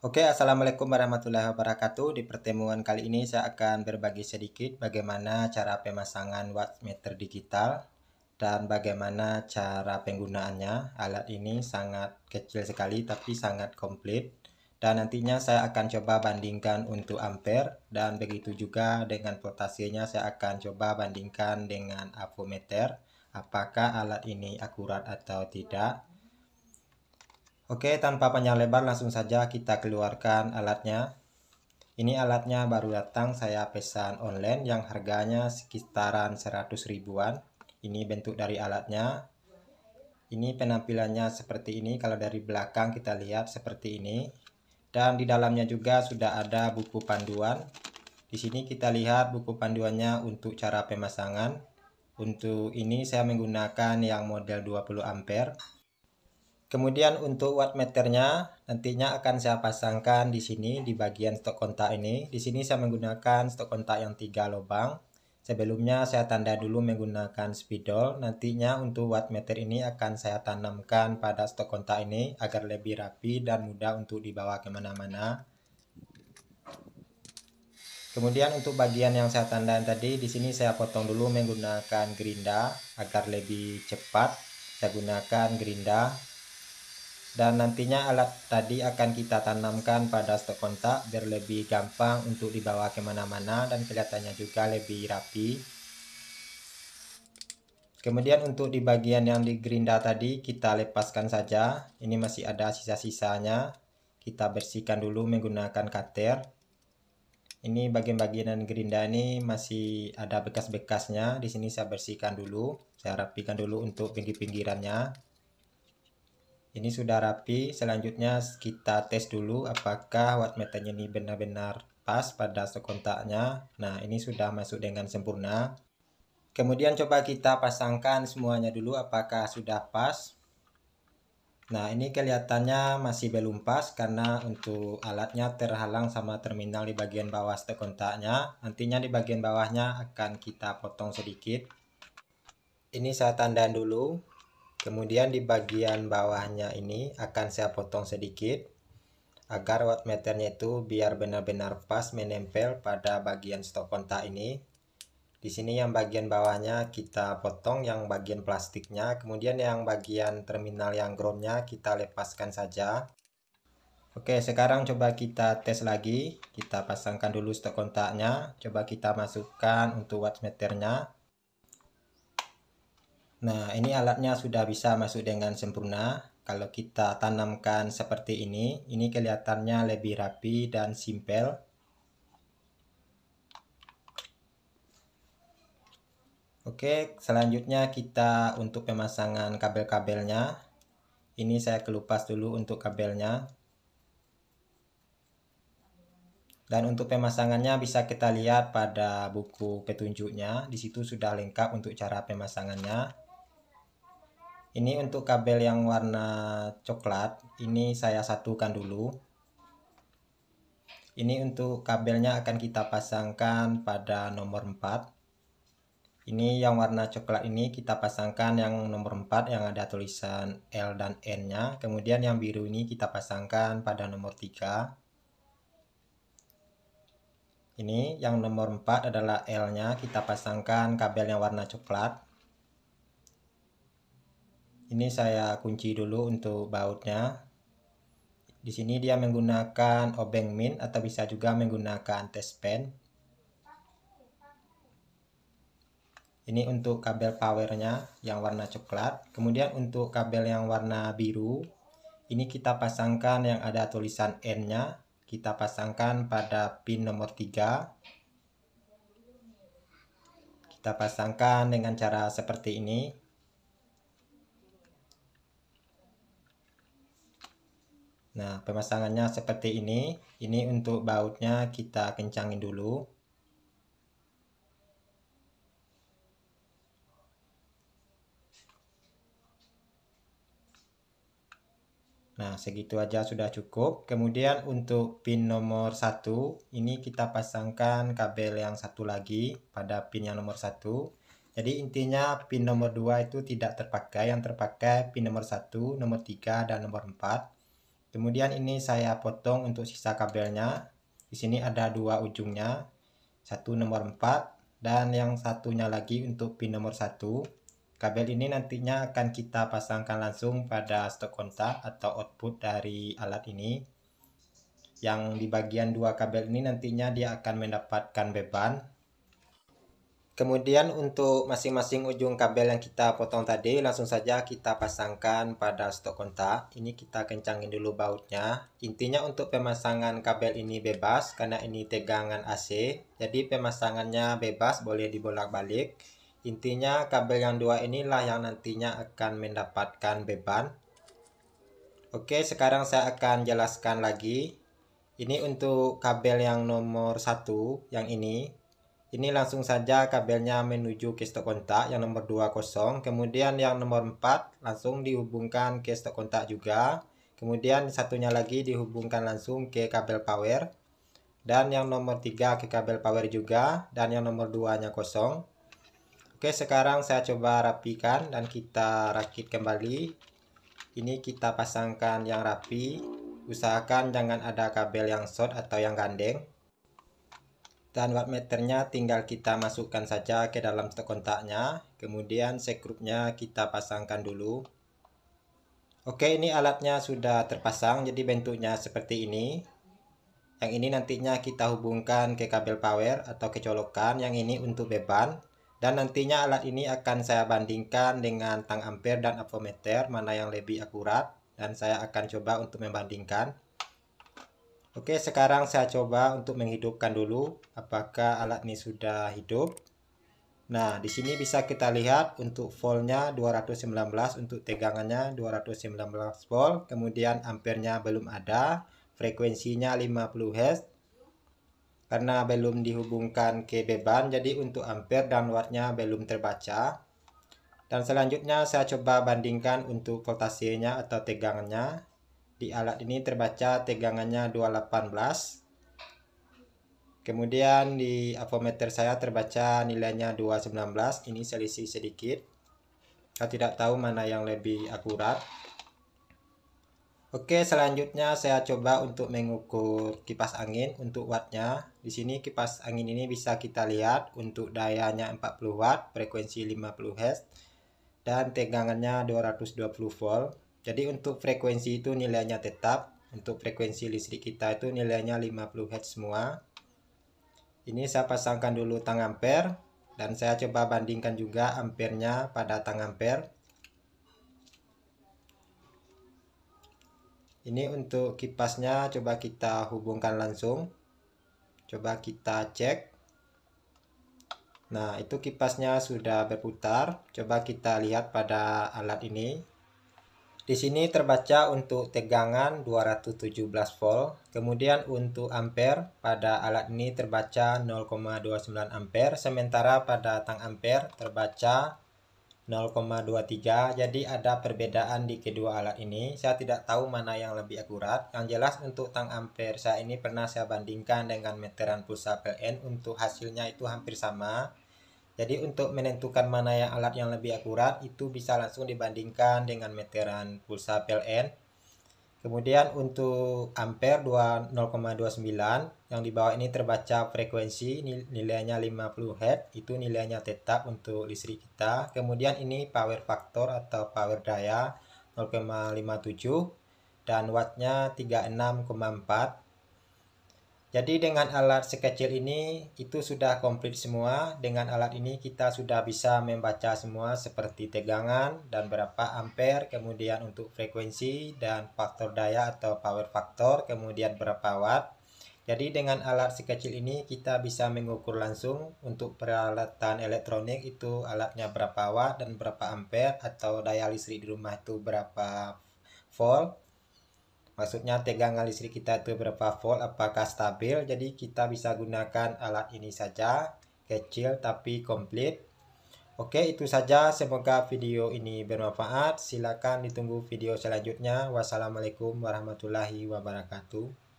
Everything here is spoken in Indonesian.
Oke, Assalamualaikum warahmatullahi wabarakatuh. Di pertemuan kali ini saya akan berbagi sedikit bagaimana cara pemasangan wattmeter digital dan bagaimana cara penggunaannya. Alat ini sangat kecil sekali tapi sangat komplit. Dan nantinya saya akan coba bandingkan untuk ampere dan begitu juga dengan potasinya saya akan coba bandingkan dengan avometer apakah alat ini akurat atau tidak Oke, tanpa panjang lebar langsung saja kita keluarkan alatnya. Ini alatnya baru datang saya pesan online yang harganya sekitaran 100 ribuan. Ini bentuk dari alatnya. Ini penampilannya seperti ini. Kalau dari belakang kita lihat seperti ini. Dan di dalamnya juga sudah ada buku panduan. Di sini kita lihat buku panduannya untuk cara pemasangan. Untuk ini saya menggunakan yang model 20 ampere. Kemudian untuk wattmeternya nantinya akan saya pasangkan di sini di bagian stok kontak ini. Di sini saya menggunakan stok kontak yang tiga lubang. Sebelumnya saya tanda dulu menggunakan spidol. Nantinya untuk wattmeter ini akan saya tanamkan pada stok kontak ini agar lebih rapi dan mudah untuk dibawa kemana-mana. Kemudian untuk bagian yang saya tandain tadi, di sini saya potong dulu menggunakan gerinda agar lebih cepat. Saya gunakan gerinda dan nantinya alat tadi akan kita tanamkan pada stok kontak biar lebih gampang untuk dibawa kemana-mana dan kelihatannya juga lebih rapi kemudian untuk di bagian yang di gerinda tadi kita lepaskan saja ini masih ada sisa-sisanya kita bersihkan dulu menggunakan cutter ini bagian-bagian dan gerinda ini masih ada bekas-bekasnya di sini saya bersihkan dulu saya rapikan dulu untuk pinggir-pinggirannya ini sudah rapi selanjutnya kita tes dulu apakah wattmeternya ini benar-benar pas pada sekontaknya nah ini sudah masuk dengan sempurna kemudian coba kita pasangkan semuanya dulu apakah sudah pas nah ini kelihatannya masih belum pas karena untuk alatnya terhalang sama terminal di bagian bawah setek kontaknya nantinya di bagian bawahnya akan kita potong sedikit ini saya tandan dulu Kemudian di bagian bawahnya ini akan saya potong sedikit agar wattmeternya itu biar benar-benar pas menempel pada bagian stop kontak ini. Di sini yang bagian bawahnya kita potong yang bagian plastiknya, kemudian yang bagian terminal yang groundnya kita lepaskan saja. Oke, sekarang coba kita tes lagi. Kita pasangkan dulu stok kontaknya. Coba kita masukkan untuk wattmeternya. Nah, ini alatnya sudah bisa masuk dengan sempurna. Kalau kita tanamkan seperti ini, ini kelihatannya lebih rapi dan simpel. Oke, selanjutnya kita untuk pemasangan kabel-kabelnya. Ini saya kelupas dulu untuk kabelnya. Dan untuk pemasangannya bisa kita lihat pada buku petunjuknya. Di situ sudah lengkap untuk cara pemasangannya ini untuk kabel yang warna coklat ini saya satukan dulu ini untuk kabelnya akan kita pasangkan pada nomor 4 ini yang warna coklat ini kita pasangkan yang nomor 4 yang ada tulisan L dan N nya kemudian yang biru ini kita pasangkan pada nomor 3 ini yang nomor 4 adalah L nya kita pasangkan kabel yang warna coklat ini saya kunci dulu untuk bautnya di sini dia menggunakan obeng min atau bisa juga menggunakan test pen ini untuk kabel powernya yang warna coklat kemudian untuk kabel yang warna biru ini kita pasangkan yang ada tulisan N nya kita pasangkan pada pin nomor 3 kita pasangkan dengan cara seperti ini Nah, pemasangannya seperti ini. Ini untuk bautnya kita kencangin dulu. Nah, segitu aja sudah cukup. Kemudian untuk pin nomor 1, ini kita pasangkan kabel yang satu lagi pada pin yang nomor satu Jadi intinya pin nomor 2 itu tidak terpakai, yang terpakai pin nomor satu nomor 3, dan nomor 4. Kemudian ini saya potong untuk sisa kabelnya. Di sini ada dua ujungnya, satu nomor 4 dan yang satunya lagi untuk pin nomor 1. Kabel ini nantinya akan kita pasangkan langsung pada stok kontak atau output dari alat ini. Yang di bagian dua kabel ini nantinya dia akan mendapatkan beban Kemudian untuk masing-masing ujung kabel yang kita potong tadi langsung saja kita pasangkan pada stok kontak. Ini kita kencangin dulu bautnya. Intinya untuk pemasangan kabel ini bebas karena ini tegangan AC. Jadi pemasangannya bebas boleh dibolak-balik. Intinya kabel yang dua inilah yang nantinya akan mendapatkan beban. Oke sekarang saya akan jelaskan lagi. Ini untuk kabel yang nomor satu yang ini ini langsung saja kabelnya menuju ke stok kontak yang nomor 20. Kemudian yang nomor 4 langsung dihubungkan ke stok kontak juga. Kemudian satunya lagi dihubungkan langsung ke kabel power. Dan yang nomor 3 ke kabel power juga. Dan yang nomor 2 nya kosong. Oke sekarang saya coba rapikan dan kita rakit kembali. Ini kita pasangkan yang rapi. Usahakan jangan ada kabel yang short atau yang gandeng dan wattmeternya tinggal kita masukkan saja ke dalam kontaknya kemudian sekrupnya kita pasangkan dulu oke ini alatnya sudah terpasang jadi bentuknya seperti ini yang ini nantinya kita hubungkan ke kabel power atau kecolokan yang ini untuk beban dan nantinya alat ini akan saya bandingkan dengan tang ampere dan avometer mana yang lebih akurat dan saya akan coba untuk membandingkan Oke, sekarang saya coba untuk menghidupkan dulu apakah alat ini sudah hidup. Nah, di sini bisa kita lihat untuk voltnya 219, untuk tegangannya 219 volt, kemudian ampernya belum ada, frekuensinya 50 Hz. Karena belum dihubungkan ke beban, jadi untuk ampere dan wattnya belum terbaca. Dan selanjutnya saya coba bandingkan untuk voltasenya atau tegangannya. Di alat ini terbaca tegangannya 218. Kemudian di avometer saya terbaca nilainya 219. Ini selisih sedikit. Saya tidak tahu mana yang lebih akurat. Oke, selanjutnya saya coba untuk mengukur kipas angin untuk wattnya. Di sini kipas angin ini bisa kita lihat untuk dayanya 40 watt, frekuensi 50 Hz, dan tegangannya 220 volt. Jadi untuk frekuensi itu nilainya tetap. Untuk frekuensi listrik kita itu nilainya 50 Hz semua. Ini saya pasangkan dulu tang ampere dan saya coba bandingkan juga ampernya pada tang ampere. Ini untuk kipasnya coba kita hubungkan langsung. Coba kita cek. Nah, itu kipasnya sudah berputar. Coba kita lihat pada alat ini. Di sini terbaca untuk tegangan 217 volt, kemudian untuk ampere pada alat ini terbaca 0,29 ampere, sementara pada tang ampere terbaca 0,23. Jadi ada perbedaan di kedua alat ini. Saya tidak tahu mana yang lebih akurat. Yang jelas untuk tang ampere saya ini pernah saya bandingkan dengan meteran pulsa PLN untuk hasilnya itu hampir sama jadi untuk menentukan mana yang alat yang lebih akurat itu bisa langsung dibandingkan dengan meteran pulsa PLN. Kemudian untuk ampere 0,29 yang di bawah ini terbaca frekuensi nilainya 50 Hz itu nilainya tetap untuk listrik kita. Kemudian ini power factor atau power daya 0,57 dan wattnya 36,4 jadi dengan alat sekecil ini itu sudah komplit semua. Dengan alat ini kita sudah bisa membaca semua seperti tegangan dan berapa ampere, kemudian untuk frekuensi dan faktor daya atau power factor, kemudian berapa watt. Jadi dengan alat sekecil ini kita bisa mengukur langsung untuk peralatan elektronik itu alatnya berapa watt dan berapa ampere atau daya listrik di rumah itu berapa volt maksudnya tegangan listrik kita itu berapa volt apakah stabil jadi kita bisa gunakan alat ini saja kecil tapi komplit oke itu saja semoga video ini bermanfaat silakan ditunggu video selanjutnya wassalamualaikum warahmatullahi wabarakatuh